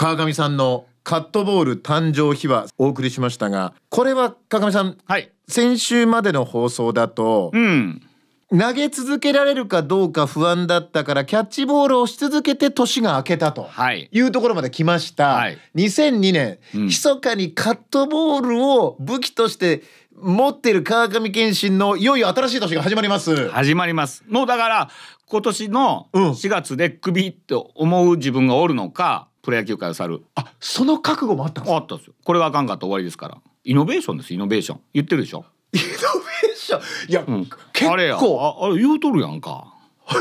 川上さんのカットボール誕生秘話お送りしましたがこれは川上さん、はい、先週までの放送だと、うん、投げ続けられるかどうか不安だったからキャッチボールをし続けて年が明けたというところまで来ました、はい、2002年、うん、密かにカットボールを武器として持ってる川上憲伸のいよいよ新しい年が始まります始まりますもうだから今年の4月でクビって思う自分がおるのか、うん、プロ野球界を去るあその覚悟もあったんですかあったんですよこれはあかんかった終わりですからイノベーションですイノベーション言ってるでしょイノベーションいや、うん、結構あれやああれ言うとるやんか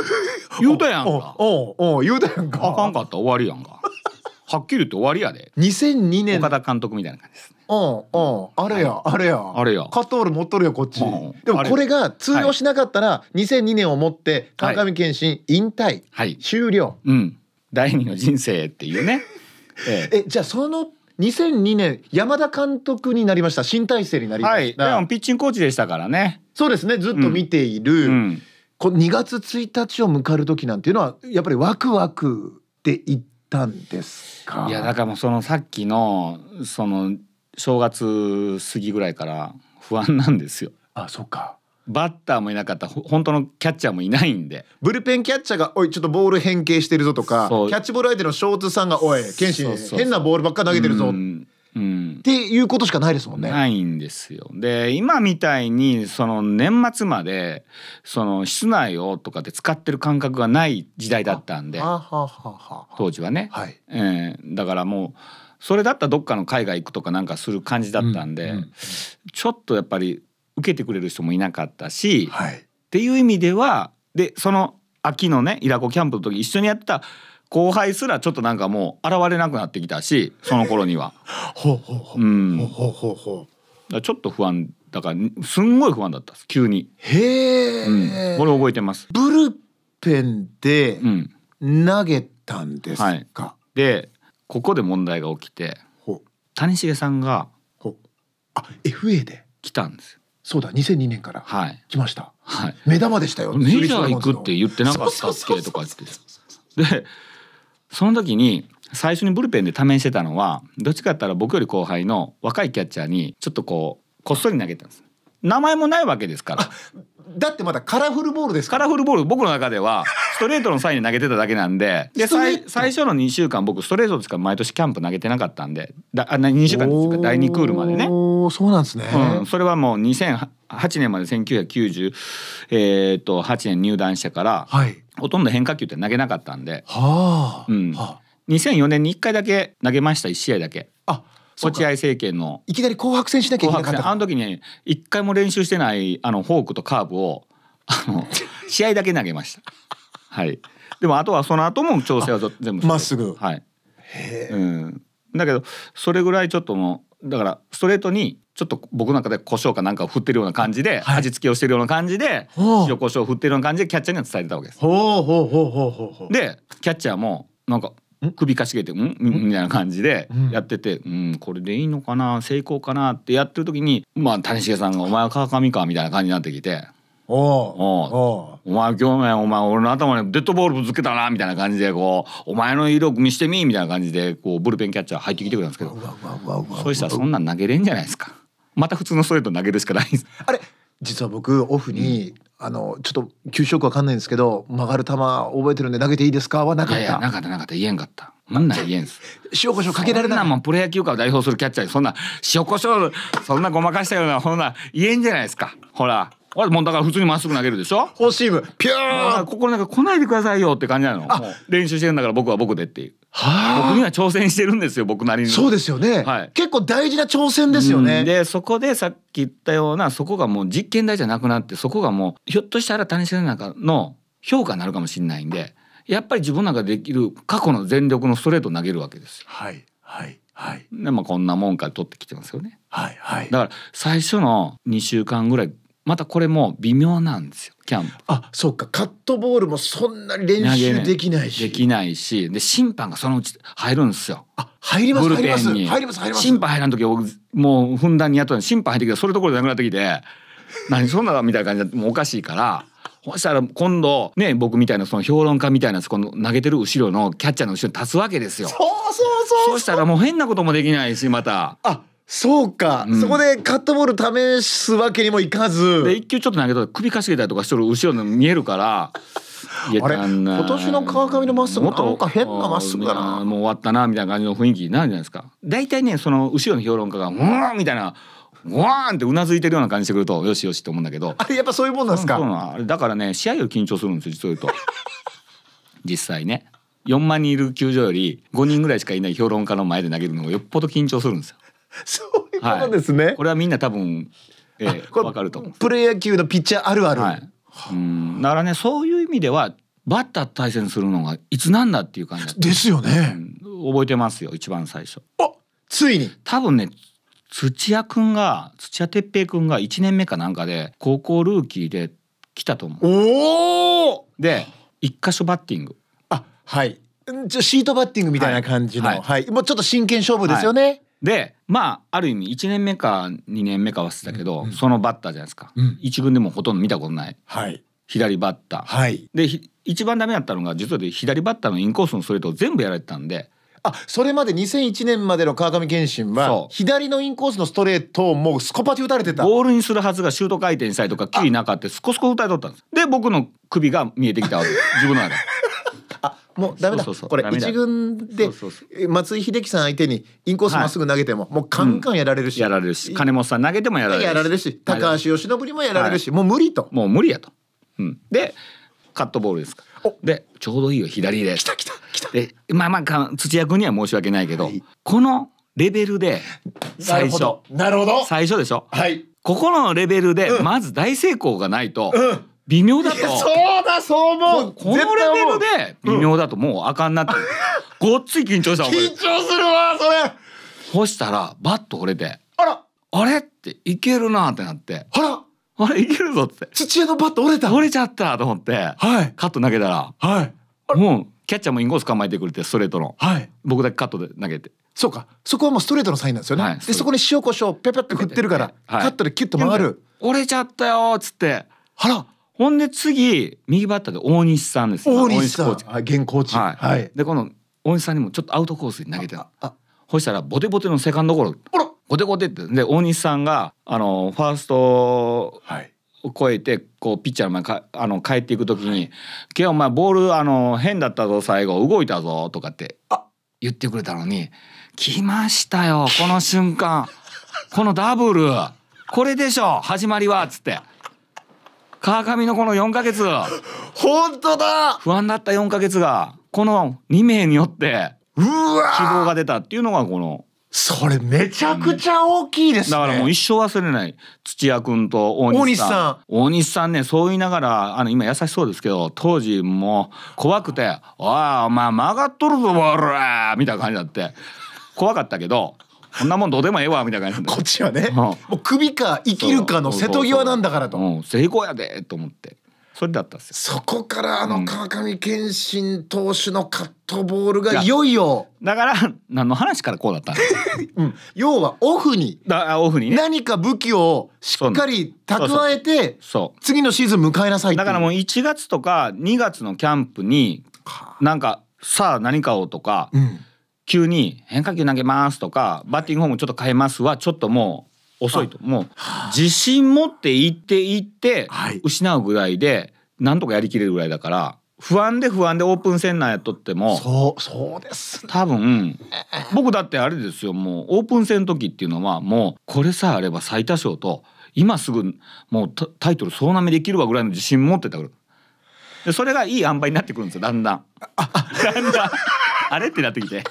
言うたやんかおお言うたやんかあかんかった終わりやんかはっきり言って終わりやで2002年岡田監督みたいな感じですねうんうんあれや、はい、あれやあれやカトール持っとるよこっち、うん、でもこれが通用しなかったら、はい、2002年をもって川上健信引退、はい、終了、うん、第二の人生っていうね ええ、えじゃあその2002年山田監督になりました新体制になりました、はい、ピッチングコーチでしたからねそうですねずっと見ている、うん、こ2月1日を迎える時なんていうのはやっぱりワクワクって言ったんですかいやだからもうそのさっきのその正月過ぎぐらいから不安なんですよあそっかバッターもいなかった本当のキャッチャーもいないんでブルペンキャッチャーが「おいちょっとボール変形してるぞ」とかキャッチボール相手のショーツさんが「おい剣心変なボールばっか投げてるぞ」うん、っていうことしかないですもんね。ないんですよ。で今みたいにその年末までその室内をとかで使ってる感覚がない時代だったんで当時はね、はいえー、だからもうそれだったらどっかの海外行くとかなんかする感じだったんで、うんうん、ちょっとやっぱり受けてくれる人もいなかったし、はい、っていう意味ではでその秋のねイラコキャンプの時一緒にやってた後輩すらちょっとなんかもう現れなくなってきたしその頃には。ちょっと不安だからすんごい不安だった急に。へえ、うん、これ覚えてます。ブルペンで投げたんですか、うんはい、でここで問題が起きて谷繁さんがあ FA で来たんですそうだ2002年から来ました、はい、目玉でしたよメジャー行くって言ってなかったっけとかってでその時に最初にブルペンで試してたのはどっちかったら僕より後輩の若いキャッチャーにちょっとこうこっそり投げたんです名前もないわけですからだってまだカラフルボールですカラフルボール僕の中ではストレートのサインに投げてただけなんでで最初の2週間僕ストレートしか毎年キャンプ投げてなかったんでだあ2週間ですか第2クールまでね。そうなんですね、うん、それはもう2008年まで1998、えと、年入団してから、はい、ほとんど変化球って投げなかったんで、はあうん、はあ、2004年に1回だけ投げました1試合だけ。あ落合政権のいきなり紅白戦しなきゃいけなかったあの時に一回も練習してないあのフォークとカーブをあの 試合だけ投げましたはいでもあとはその後も調整は全部まっすぐはいへえ、うん、だけどそれぐらいちょっともだからストレートにちょっと僕なんかで胡椒かなんかを振ってるような感じで、はい、味付けをしてるような感じで塩胡椒を振ってるような感じでキャッチャーには伝えてたわけです。でキャッチャーもなんか首かしげて「ん?」みたいな感じでやってて「うん、これでいいのかな成功かな」ってやってる時にまあ谷繁さんが「お前は川上か」みたいな感じになってきて。おおお前去年お前俺の頭にデッドボールぶつけたなみたいな感じでこうお前の威力見してみみたいな感じでこうブルペンキャッチャー入ってきてくれたんですけどそうしたらそんなん投げれんじゃないですかまた普通のストレート投げるしかないですあれ実は僕オフに、うん、あのちょっと給食わかんないんですけど曲がる球覚えてるんで投げていいですかはなかったいやなかったなかった言えんかったなんな言えんす。塩コショウかけられない。もんプロ野球界を代表するキャッチャーそんな塩コショウそんなごまかしたようなそんな言えんじゃないですか。ほらあれもうだから普通にまっすぐ投げるでしょフォーシームピューここなんか来ないでくださいよって感じなの練習してるんだから僕は僕でっていう僕には挑戦してるんですよ僕なりにそうですよね、はい、結構大事な挑戦ですよね、でそこでさっき言ったようなそこがもう実験台じゃなくなってそこがもうひょっとしたら谷繁の中の評価になるかもしれないんでやっぱり自分なんかできる過去の全力のストレート投げるわけですはいはいはい。でまあこんなもんから取ってきてますよね。はいはい。だから最初の2週間ぐらいまたこれも微妙なんですよキャンプあそっかカットボールもそんなに練習できないしできないしで審判がそのうち入るんですよあ入ります入ります入ります入ります審判入らん時もうふんだんにやっとる審判入ってきたそれどころじゃなくなってきて 何そんなのみたいな感じでもうおかしいから。そしたら今度ね僕みたいなその評論家みたいなこの投げてる後ろのキャッチャーの後ろに立つわけですよ。そうそうそうそう。そしたらもう変なこともできないしまた。あそうか、うん、そこでカットボール試すわけにもいかずで一球ちょっと投げたら首かしげたりとかしてる後ろの見えるからあれ今年の川上のまっすぐなんか変なまっすぐだなもう終わったなみたいな感じの雰囲気になるじゃないですか大体ねその後ろの評論家が「うん!」みたいなうわーんってうなずいてるような感じしてくるとよしよしと思うんだけどあれやっぱそういうもんなんですかだからね試合より緊張するんですよ実を言うと実際ね4万人いる球場より5人ぐらいしかいない評論家の前で投げるのがよっぽど緊張するんですよそういうことですね、はい、これはみんな多分、えー、分かると思うプロ野球のピッチャーあるある、はい、うんだからねそういう意味ではバッターと対戦するのがいつなんだっていう感じですよね、うん、覚えてますよ一番最初あついに多分ね土屋くんが土屋哲平くんが1年目かなんかで高校ルーキーで来たと思うおおで一箇所バッティングあはいじゃシートバッティングみたいな感じの、はい、はい、もうちょっと真剣勝負ですよね、はいでまあある意味1年目か2年目か忘れたけど、うんうん、そのバッターじゃないですか、うん、1軍でもほとんど見たことない、はい、左バッター、はい、で一番ダメだったのが実は左バッターのインコースのストレートを全部やられてたんで。あそれまで2001年までの川上憲伸は左のインコースのストレートをもうスコパチ打たれてたボールにするはずがシュート回転したりとか球威なかってスコスコ打たれとったんですで僕の首が見えてきたわけ自分の中でもうダメだこれ一軍で松井秀喜さん相手にインコースまっすぐ投げても、はい、もうカンカンやられるし、うん、やられるし金本さん投げてもやられるしやられるし高橋由伸にもやられるし、はい、もう無理ともう無理やと、うん、でカットボールですかでちょうどいいよ左で来た来た来たでまあまあ土屋君には申し訳ないけど、はい、このレベルで最初なるほど最初でしょ、はい、ここのレベルでまず大成功がないと、うん、微妙だとそうだそう思うこのレベルで微妙だともうあかんなって、ごっつい緊張した緊張するわそれそしたらバッと折れてあらあれっていけるなってなってあらあれいけるぞって土屋のバット折れた折れちゃったと思って、はい、カット投げたら、はい、もうキャッチャーもインコース構えてくれてストレートの、はい、僕だけカットで投げてそうかそこはもうストレートのサインなんですよね、はい、でそこに塩コショウペペって振ってるから、はい、カットでキュッと回る折れちゃったよっつってあらほんで次右バッターで大西さんです大西コーチ現コーチ、はい、はい、でこの大西さんにもちょっとアウトコースに投げてほしたらボテボテのセカンドゴロボテボテってで大西さんがあのファースト、はい超えてこうピッチャーの前かあの帰っていく時に「はい、お前ボールあの変だったぞ最後動いたぞ」とかって言ってくれたのに「来ましたよこの瞬間このダブルこれでしょ始まりは」っつって。川上のこの4ヶ月本当だ不安だった4ヶ月がこの2名によって希望が出たっていうのがこのそれめちゃくちゃ大きいです、ね、だからもう一生忘れない土屋君と大西さん大西さんねそう言いながらあの今優しそうですけど当時もう怖くて「おいお前曲がっとるぞおら」みたいな感じだって怖かったけどこんなもんどうでもええわみたいな感じこっちはね、うん、もう首か生きるかの瀬戸際なんだからと成功やでと思ってそれだったんですよそこからあの川上謙信投手のカットボールがいよいよ、うん、だから何の話からこうだった うん、要はオフにだオフに、ね、何か武器をしっかり蓄えてそう次のシーズン迎えなさいだからもう1月とか2月のキャンプになんかさあ何かをとか、うん急に変化球投げますとかバッティングフォームちょっと変えますはちょっともう遅いともう自信持っていっていって失うぐらいでなんとかやりきれるぐらいだから不安で不安でオープン戦なんやっとってもそうそうです、多分僕だってあれですよもうオープン戦の時っていうのはもうこれさえあれば最多勝と今すぐもうタイトル総なめできるわぐらいの自信持ってたからでそれがいい塩梅になってくるんですよだんだん。あ だんだんあれってなってきて。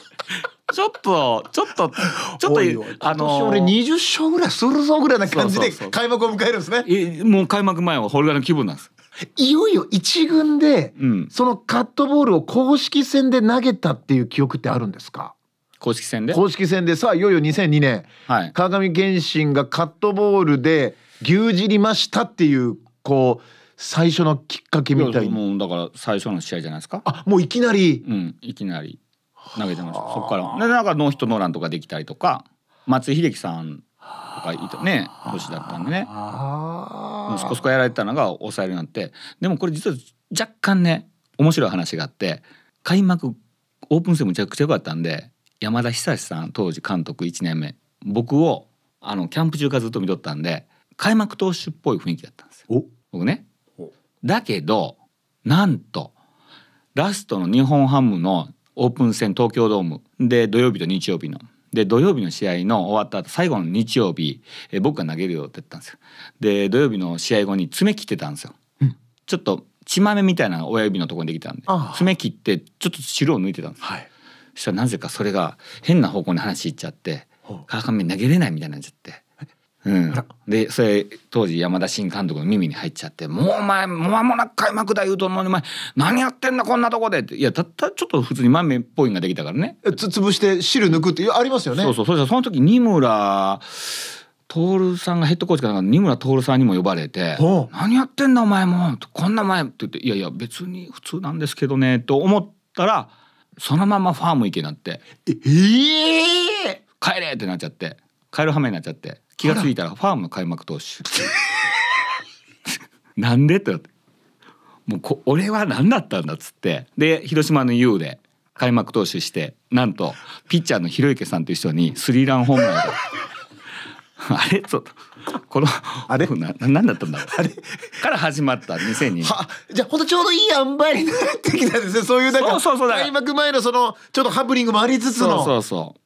ちょっとちょっとちょっとあの俺20勝ぐらいするぞぐらいな感じで開幕を迎えるんですねえもう開幕前はホルガの気分なんですいよいよ一軍で、そのカットボールを公式戦で投げたっていう記憶ってあるんですか公式戦で公式戦でさあいよいよ2002年、はい、川上憲伸がカットボールで牛耳りましたっていうこう最初のきっかけみたいなもうだから最初の試合じゃないですかあもういきなりうんいきなり投げてましたそこからでなんかノーヒットノーランとかできたりとか松井秀喜さんとかいたね年だったんでねもうそこそこやられたのが抑えるなってでもこれ実は若干ね面白い話があって開幕オープン戦むちゃくちゃ良かったんで山田久志さん当時監督1年目僕をあのキャンプ中からずっと見とったんで開幕投手っぽい雰囲気だったんですよ。僕ねだけどなんとラストの日本ハムのオープン戦東京ドームで土曜日と日曜日の。で土曜日の試合の終わった後最後の日曜日、え僕が投げるよって言ったんですよ。で土曜日の試合後に爪切ってたんですよ。うん、ちょっと血豆みたいな親指のとこにできたんで爪切ってちょっと汁を抜いてたんです。はい、そしたらなぜかそれが変な方向に話いっちゃって川上投げれないみたいになっちゃって。うん、でそれ当時山田新監督の耳に入っちゃって「もうお前間もなく開幕だ言うとんのにお前何やってんだこんなとこで」って「いやたったちょっと普通に豆っぽいんができたからね」つ潰して汁抜くってありますよねそうそうそうその時二村徹さんがヘッドコーチから二村徹さんにも呼ばれて「何やってんだお前もうこんな前」って言って「いやいや別に普通なんですけどね」と思ったらそのままファーム行けなって「ええー、帰れ!」ってなっちゃって。帰る羽目になっちゃって気が付いたらファームの開幕投手 なんでってもうこ俺は何だったんだっつってで広島の U で開幕投手してなんとピッチャーの広池さんと一緒にスリーランホームランで あれちょっとこのあれな何だったんだろうあれから始まった2002年はじゃあほんとちょうどいい塩梅になってきたんですねそういうだんか開幕前のそのちょっとハプニングもありつつのそうそうそう